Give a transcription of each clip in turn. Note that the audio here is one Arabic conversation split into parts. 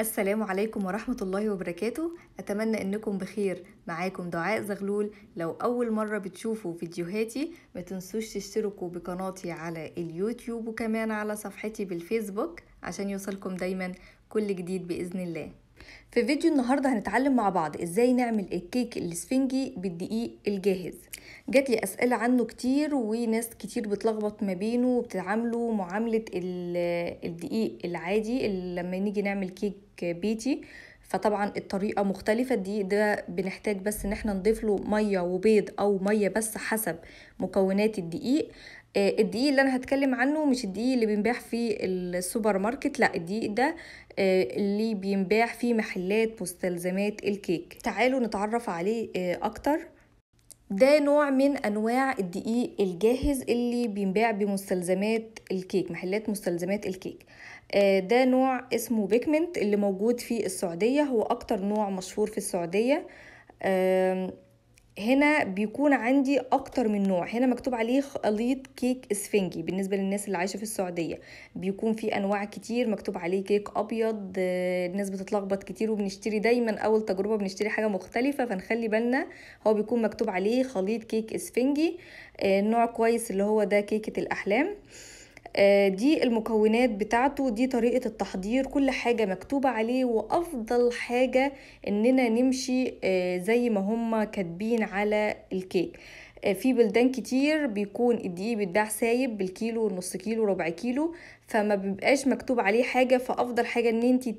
السلام عليكم ورحمة الله وبركاته أتمنى أنكم بخير معاكم دعاء زغلول لو أول مرة بتشوفوا فيديوهاتي ما تنسوش تشتركوا بقناتي على اليوتيوب وكمان على صفحتي بالفيسبوك عشان يوصلكم دايما كل جديد بإذن الله في فيديو النهارده هنتعلم مع بعض ازاي نعمل الكيك الاسفنجي بالدقيق الجاهز جات لي اسئله عنه كتير وناس كتير بتلخبط ما بينه وبتتعامله معامله الدقيق العادي اللي لما نيجي نعمل كيك بيتي فطبعا الطريقه مختلفه دي ده بنحتاج بس ان احنا نضيف له ميه وبيض او ميه بس حسب مكونات الدقيق آه، الدقيق اللي انا هتكلم عنه مش الدقيق اللي بنباع في السوبر ماركت لا الدقيق ده آه، اللي بينباع في محلات مستلزمات الكيك تعالوا نتعرف عليه آه، أكتر ده نوع من أنواع الدقيق الجاهز اللي بينباع بمستلزمات الكيك محلات مستلزمات الكيك آه، ده نوع اسمه بيكمنت اللي موجود في السعودية هو أكتر نوع مشهور في السعودية هنا بيكون عندي اكتر من نوع هنا مكتوب عليه خليط كيك اسفنجي بالنسبه للناس اللي عايشه في السعوديه بيكون في انواع كتير مكتوب عليه كيك ابيض الناس بتتلخبط كتير وبنشتري دايما اول تجربه بنشتري حاجه مختلفه فنخلي بالنا هو بيكون مكتوب عليه خليط كيك اسفنجي آه، نوع كويس اللي هو ده كيكه الاحلام آه، دي المكونات بتاعته دي طريقة التحضير كل حاجة مكتوبة عليه وأفضل حاجة إننا نمشي آه، زي ما هما كاتبين على الكيك آه، في بلدان كتير بيكون الدقيق بيتباع سايب بالكيلو نص كيلو ربع كيلو فما بيبقاش مكتوب عليه حاجة فأفضل حاجة إن انتي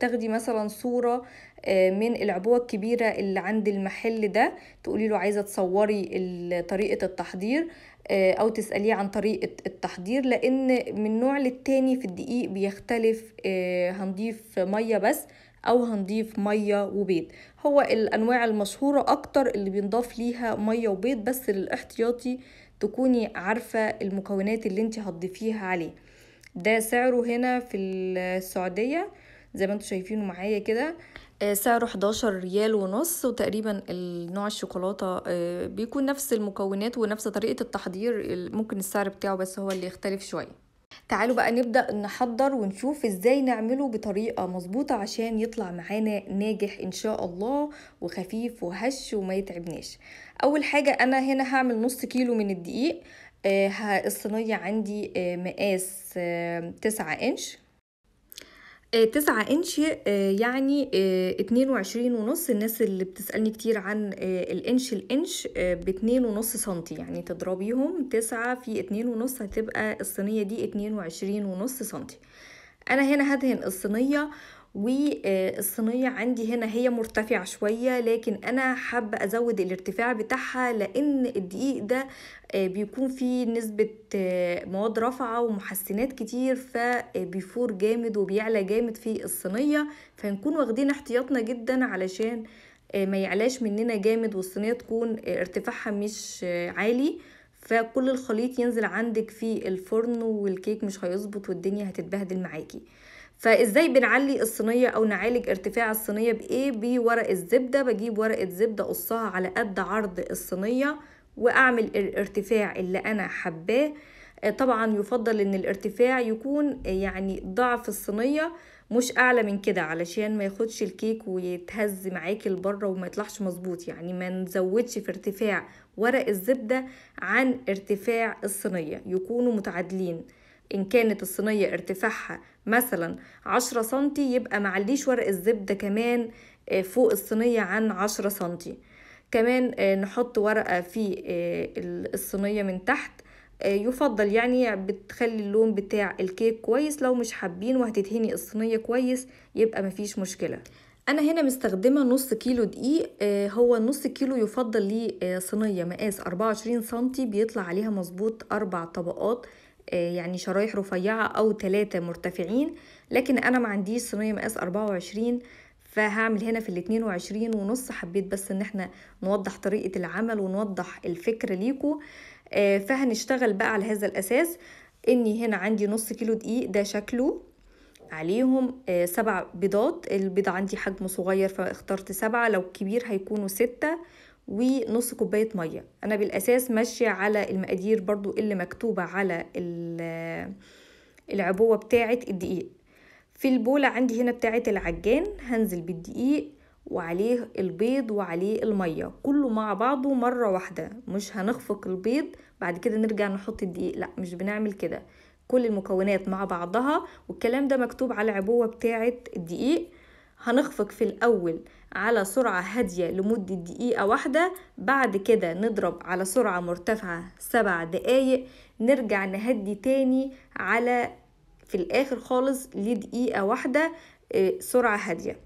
تاخدي مثلا صورة من العبوة الكبيرة اللي عند المحل ده تقولي له عايزة تصوري طريقة التحضير آه، او تساليه عن طريقه التحضير لان من نوع للتاني في الدقيق بيختلف آه، هنضيف ميه بس او هنضيف ميه وبيض هو الانواع المشهوره اكتر اللي بينضاف ليها ميه وبيض بس للاحتياطي تكوني عارفه المكونات اللي انت هتضيفيها عليه ده سعره هنا في السعوديه زي ما انتم شايفينه معايا كده آه، سعره 11 ريال ونص وتقريبا نوع الشوكولاتة آه، بيكون نفس المكونات ونفس طريقة التحضير ممكن السعر بتاعه بس هو اللي يختلف شوية تعالوا بقى نبدأ نحضر ونشوف ازاي نعمله بطريقة مظبوطة عشان يطلع معانا ناجح ان شاء الله وخفيف وهش وما يتعبناش اول حاجة انا هنا هعمل نص كيلو من الدقيق آه، الصينية عندي مقاس تسعة انش آه، تسعة انش آه، يعني آه، اتنين وعشرين ونص الناس اللي بتسألني كتير عن الانش الانش باتنين ونص سنتي يعني تضربيهم تسعة في اتنين ونص هتبقى الصينية دي اتنين وعشرين ونص سنتي انا هنا هدهن الصينية والصينية آه، عندي هنا هي مرتفعة شوية لكن أنا حابة أزود الارتفاع بتاعها لأن الدقيق ده آه، بيكون فيه نسبة آه، مواد رفعة ومحسنات كتير فبيفور جامد وبيعلى جامد في الصينية فنكون واخدين احتياطنا جدا علشان ما يعلاش مننا جامد والصينية تكون ارتفاعها مش عالي فكل الخليط ينزل عندك في الفرن والكيك مش هيظبط والدنيا هتتبهدل معاكي فازاي بنعلي الصينيه او نعالج ارتفاع الصينيه بايه بورق الزبده بجيب ورقه زبده اقصها على قد عرض الصينيه واعمل الارتفاع اللي انا حباه آه، طبعا يفضل ان الارتفاع يكون آه، يعني ضعف الصينيه مش اعلى من كده علشان ما ياخدش الكيك ويتهز معاكي لبره وما يطلعش مظبوط يعني ما نزودش في ارتفاع ورق الزبده عن ارتفاع الصينيه يكونوا متعادلين إن كانت الصينية ارتفاعها مثلا عشرة سنتي يبقى معليش ورق الزبدة كمان آه، فوق الصينية عن عشرة سنتي كمان آه، نحط ورقة في آه، الصينية من تحت يفضل يعني بتخلي اللون بتاع الكيك كويس لو مش حابين وهتدهني الصينية كويس يبقى مفيش مشكلة انا هنا مستخدمه نص كيلو دقيق هو نص كيلو يفضل ليه صينيه مقاس 24 سنتي بيطلع عليها مظبوط اربع طبقات آه، يعني شرايح رفيعة أو ثلاثة مرتفعين لكن أنا ما عنديش صينية مقاس 24 فهعمل هنا في ال 22 ونص حبيت بس ان احنا نوضح طريقة العمل ونوضح الفكر ليكو آه، فهنشتغل بقى على هذا الأساس اني هنا عندي نص كيلو دقيق ده شكله عليهم آه، سبع بيضات البيضة عندي حجم صغير فاخترت سبعة لو كبير هيكونوا ستة ونص كوباية مية أنا بالأساس ماشية على المقادير برضو اللي مكتوبة على العبوة بتاعة الدقيق في البولة عندي هنا بتاعة العجان هنزل بالدقيق وعليه البيض وعليه المية كله مع بعضه مرة واحدة مش هنخفق البيض بعد كده نرجع نحط الدقيق لا مش بنعمل كده كل المكونات مع بعضها والكلام ده مكتوب على العبوة بتاعة الدقيق هنخفق في الأول على سرعة هادية لمدة دقيقة واحدة بعد كده نضرب على سرعة مرتفعة سبع دقايق نرجع نهدي تاني على في الآخر خالص لدقيقة واحدة آه، سرعة هادية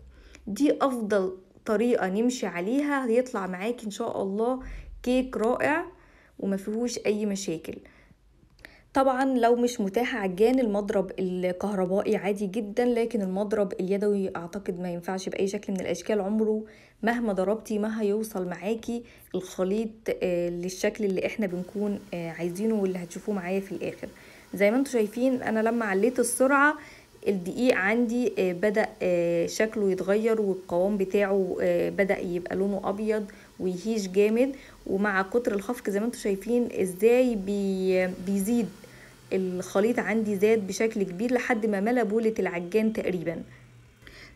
دي أفضل طريقة نمشي عليها هيطلع معاك إن شاء الله كيك رائع وما فيهوش أي مشاكل طبعا لو مش متاح عجان المضرب الكهربائي عادي جدا لكن المضرب اليدوي اعتقد ما ينفعش باي شكل من الاشكال عمره مهما ضربتي ما هيوصل معاكي الخليط آه، للشكل اللي احنا بنكون آه، عايزينه واللي هتشوفوه معايا في الاخر زي ما انتم شايفين انا لما عليت السرعه الدقيق عندي آه، بدأ شكله يتغير والقوام بتاعه بدأ يبقى لونه أبيض ويهيش جامد ومع كتر الخفق زي ما انتم شايفين ازاي بيزيد الخليط عندي زاد بشكل كبير لحد ما ملا بولة العجان تقريبا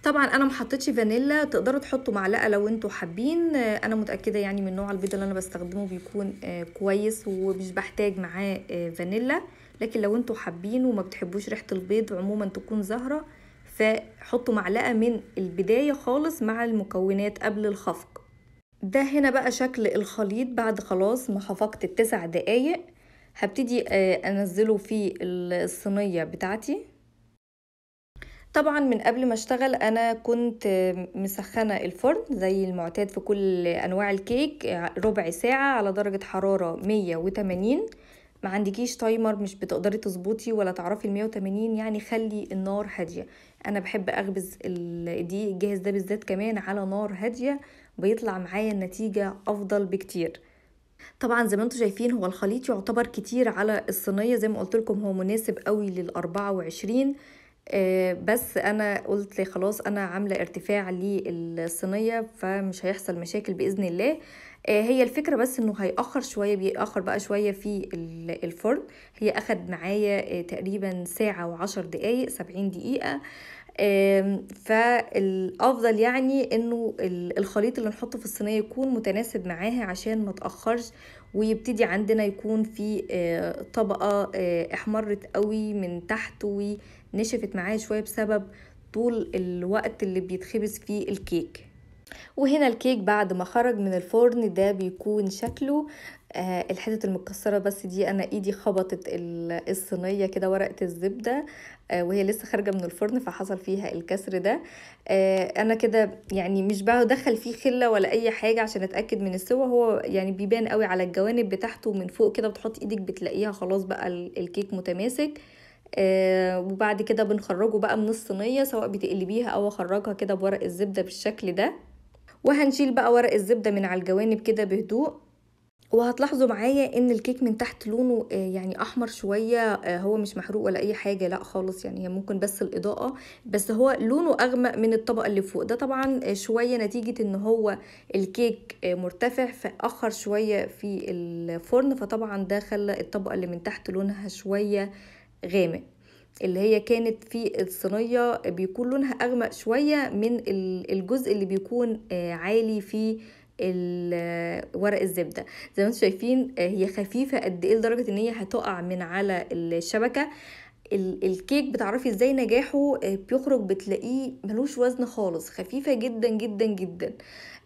طبعا انا محطتش فانيلا تقدروا تحطوا معلقه لو انتوا حابين آه، انا متاكده يعني من نوع البيض اللي انا بستخدمه بيكون آه، كويس ومش بحتاج معاه آه، فانيلا لكن لو انتوا حابين وما بتحبوش ريحه البيض عموما تكون زهره فحطوا معلقه من البدايه خالص مع المكونات قبل الخفق ده هنا بقى شكل الخليط بعد خلاص ما خفقت التسع دقايق هبتدي آه، انزله في الصينية بتاعتي طبعا من قبل ما اشتغل انا كنت آه، مسخنه الفرن زي المعتاد في كل انواع الكيك ربع ساعه على درجه حراره 180 ما عندكيش تايمر مش بتقدري تظبطي ولا تعرفي ال 180 يعني خلي النار هاديه انا بحب اخبز الدقيق الجاهز ده بالذات كمان على نار هاديه بيطلع معايا النتيجه افضل بكتير طبعا زي ما انتم شايفين هو الخليط يعتبر كتير على الصينيه زي ما قلت لكم هو مناسب قوي لل 24 آه، بس انا قلت خلاص انا عامله ارتفاع للصينيه فمش هيحصل مشاكل باذن الله آه، هي الفكره بس انه هيأخر شويه بيأخر بقى شويه في الفرن هي اخد معايا آه، تقريبا ساعه وعشر دقايق سبعين دقيقه فالافضل يعني انه الخليط اللي نحطه في الصينيه يكون متناسب معاها عشان ما تاخرش ويبتدي عندنا يكون في آه، طبقه آه، احمرت قوي من تحت ونشفت معايا شويه بسبب طول الوقت اللي بيتخبز فيه الكيك وهنا الكيك بعد ما خرج من الفرن ده بيكون شكله آه، الحتت المتكسره بس دي انا ايدي خبطت الصينيه كده ورقه الزبده آه، وهي لسه خارجه من الفرن فحصل فيها الكسر ده آه، انا كده يعني مش بدخل فيه خله ولا اي حاجه عشان اتاكد من السوا هو يعني بيبان قوي على الجوانب بتاعته من فوق كده بتحط ايدك بتلاقيها خلاص بقى الكيك متماسك آه وبعد كده بنخرجه بقى من الصينية سواء بتقلبيها أو أخرجها كده بورق الزبدة بالشكل ده وهنشيل بقى ورق الزبدة من على الجوانب كده بهدوء وهتلاحظوا معايا ان الكيك من تحت لونه آه، يعني احمر شويه آه، هو مش محروق ولا اي حاجه لا خالص يعني هي ممكن بس الاضاءه بس هو لونه اغمق من الطبقه اللي فوق ده طبعا آه، شويه نتيجه ان هو الكيك مرتفع فاخر شويه في الفرن فطبعا ده خلى الطبقه اللي من تحت لونها شويه غامق اللي هي كانت في الصينيه بيكون لونها اغمق شويه من الجزء اللي بيكون عالي في ورق الزبده زي ما انتم شايفين آه، هي خفيفه قد ايه لدرجه ان هي هتقع من على الشبكه الكيك بتعرفي ازاي نجاحه آه، بيخرج بتلاقيه ملوش وزن خالص خفيفه جدا جدا جدا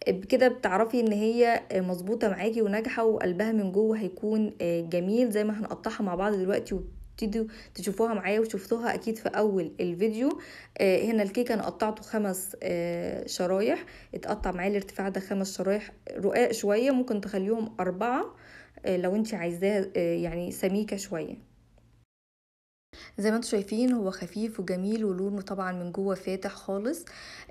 آه، بكده بتعرفي ان هي مظبوطه معاكي وناجحه وقلبها من جوه هيكون جميل زي ما هنقطعها مع بعض دلوقتي تبتدوا تشوفوها معايا وشفتوها اكيد في اول الفيديو آه هنا الكيك انا قطعته خمس آه شرايح اتقطع معايا الارتفاع ده خمس شرايح رقاق شويه ممكن تخليهم اربعه آه لو انت عايزاها آه يعني سميكه شويه زي ما انتم شايفين هو خفيف وجميل ولونه طبعا من جوه فاتح خالص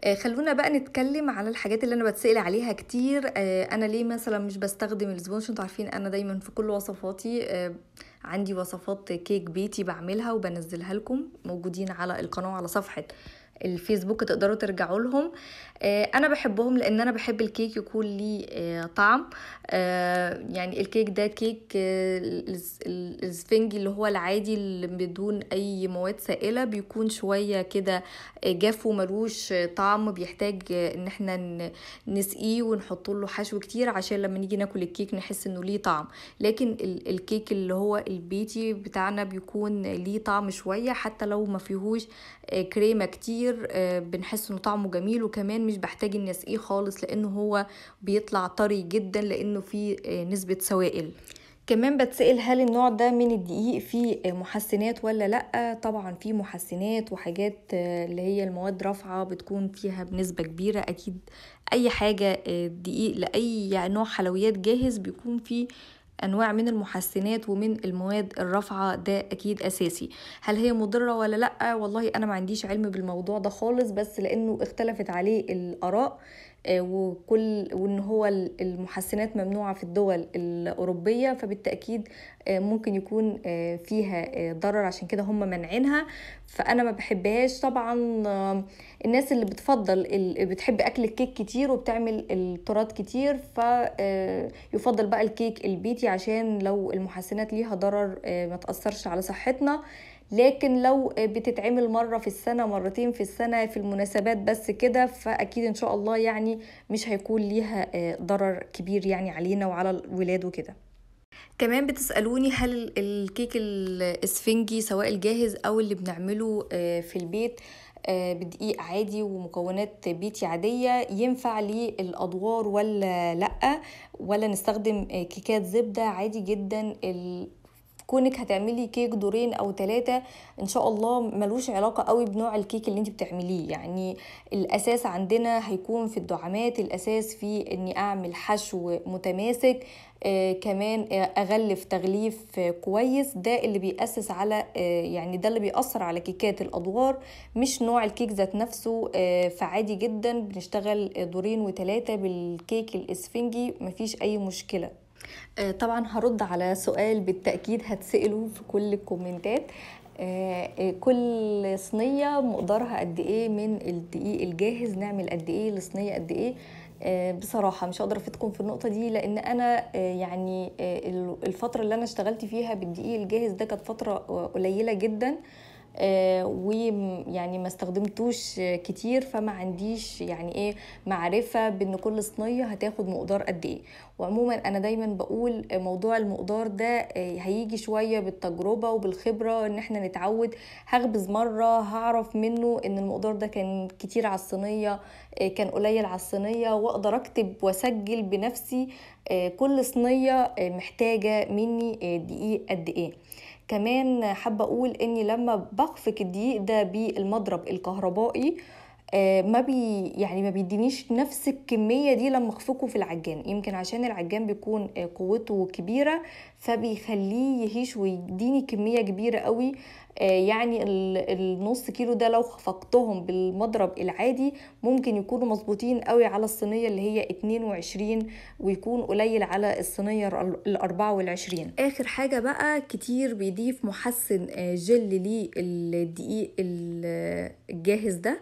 آه خلونا بقى نتكلم على الحاجات اللي انا بتسال عليها كتير آه انا ليه مثلا مش بستخدم الزبونش انتوا عارفين انا دايما في كل وصفاتي آه عندي وصفات كيك بيتي بعملها وبنزلها لكم موجودين على القناة على صفحة الفيسبوك تقدروا ترجعوا لهم آه، انا بحبهم لان انا بحب الكيك يكون ليه آه، طعم آه، يعني الكيك ده كيك الاسفنجي اللي هو العادي اللي بدون اي مواد سائله بيكون شويه كده جاف وملوش طعم بيحتاج ان احنا نسقيه ونحط له حشو كتير عشان لما نيجي ناكل الكيك نحس انه ليه طعم لكن الكيك اللي هو البيتي بتاعنا بيكون ليه طعم شويه حتى لو ما فيهوش كريمه كتير كتير آه، بنحس انه طعمه جميل وكمان مش بحتاج اني اسقيه خالص لانه هو بيطلع طري جدا لانه فيه آه، نسبه سوائل كمان بتسأل هل النوع ده من الدقيق فيه آه، محسنات ولا لأ طبعا فيه محسنات وحاجات اللي هي المواد رافعة بتكون فيها بنسبة كبيرة أكيد أي حاجة دقيق لأي نوع حلويات جاهز بيكون فيه انواع من المحسنات ومن المواد الرافعه ده اكيد اساسي هل هي مضره ولا لا والله انا ما عنديش علم بالموضوع ده خالص بس لانه اختلفت عليه الاراء آه، وكل وان هو المحسنات ممنوعه في الدول الاوروبيه فبالتاكيد آه، ممكن يكون آه، فيها ضرر عشان كده هم منعينها فانا ما بحبهاش طبعا الناس اللي بتفضل بتحب اكل الكيك كتير وبتعمل التراث كتير فيفضل بقى الكيك البيتي عشان لو المحسنات ليها ضرر ما تاثرش على صحتنا لكن لو بتتعمل مرة في السنة مرتين في السنة في المناسبات بس كده فأكيد إن شاء الله يعني مش هيكون ليها آه، ضرر كبير يعني علينا وعلى الولاد وكده كمان بتسألوني هل الكيك الاسفنجي سواء الجاهز أو اللي بنعمله آه، في البيت آه، بدقيق عادي ومكونات بيتي عادية ينفع للأدوار ولا لأ ولا نستخدم كيكات زبدة عادي جدا كونك هتعملي كيك دورين او ثلاثه ان شاء الله ملوش علاقه قوي بنوع الكيك اللي انت بتعمليه يعني الاساس عندنا هيكون في الدعامات الاساس في اني اعمل حشو متماسك آه كمان آه، اغلف تغليف آه كويس ده اللي بيأسس على آه يعني ده اللي بيأثر على كيكات الادوار مش نوع الكيك ذات نفسه آه فعادي جدا بنشتغل دورين وثلاثه بالكيك الاسفنجي مفيش اي مشكله آه، طبعا هرد على سؤال بالتاكيد هتساله في كل الكومنتات آه، آه، كل صينيه مقدارها قد ايه من الدقيق الجاهز نعمل قد ايه للصينيه قد ايه بصراحة مش هقدر افيدكم في النقطة دي لان انا يعني الفترة اللي انا اشتغلت فيها بالدقيق الجاهز ده كانت فترة قليلة جدا آه، ويعني ما استخدمتوش كتير فما عنديش يعني ايه معرفه بان كل صينيه هتاخد مقدار قد ايه وعموما انا دايما بقول موضوع المقدار ده آه، هيجي شويه بالتجربه وبالخبره ان احنا نتعود هخبز مره هعرف منه ان المقدار ده كان كتير على الصينيه آه، كان قليل على الصينيه واقدر اكتب واسجل بنفسي آه، كل صينيه آه، محتاجه مني دقيق قد ايه كمان حابه اقول اني لما بخفق الدقيق ده بالمضرب الكهربائي آه، ما بي يعني ما بيدينيش نفس الكميه دي لما اخفقه في العجان يمكن عشان العجان بيكون آه، قوته كبيره فبيخليه يهيش ويديني كميه كبيره قوي آه، يعني النص كيلو ده لو خفقتهم بالمضرب العادي ممكن يكونوا مظبوطين قوي على الصينيه اللي هي 22 ويكون قليل على الصينيه ال 24 اخر حاجه بقى كتير بيضيف محسن جل للدقيق الجاهز ده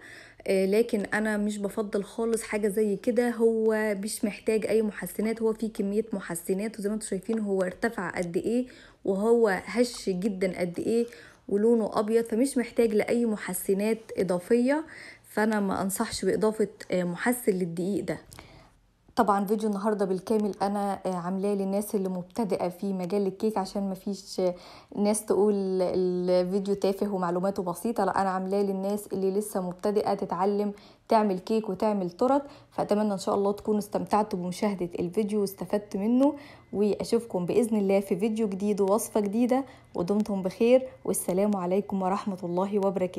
آه، لكن انا مش بفضل خالص حاجه زي كده هو مش محتاج اي محسنات هو فيه كميه محسنات وزي ما انتم شايفين هو ارتفع قد ايه وهو هش جدا قد ايه ولونه ابيض فمش محتاج لاي محسنات اضافيه فانا ما انصحش باضافه آه، محسن للدقيق ده طبعا فيديو النهارده بالكامل انا آه، عاملاه للناس اللي مبتدئه في مجال الكيك عشان مفيش آه، ناس تقول الفيديو تافه ومعلوماته بسيطه لا انا عاملاه للناس اللي لسه مبتدئه تتعلم تعمل كيك وتعمل تورت فاتمنى ان شاء الله تكونوا استمتعتوا بمشاهده الفيديو واستفدت منه واشوفكم باذن الله في فيديو جديد ووصفه جديده ودمتم بخير والسلام عليكم ورحمه الله وبركاته